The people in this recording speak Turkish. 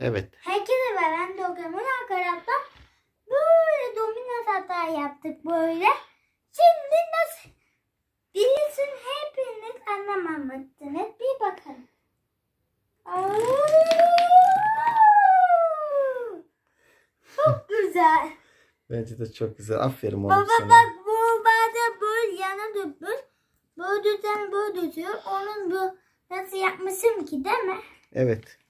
Evet. Herkese ben programını akaraktan böyle dominos hata yaptık böyle. Şimdi nasıl dilisin hepiniz anlamamışsınız. Bir bakın. Çok güzel. Bence de çok güzel. Aferin oğlum Baba sana. bak bu bazen böyle yana dökmüş. Böyle düzen böyle düzüyor. Onun bu nasıl yapmışım ki değil mi? Evet.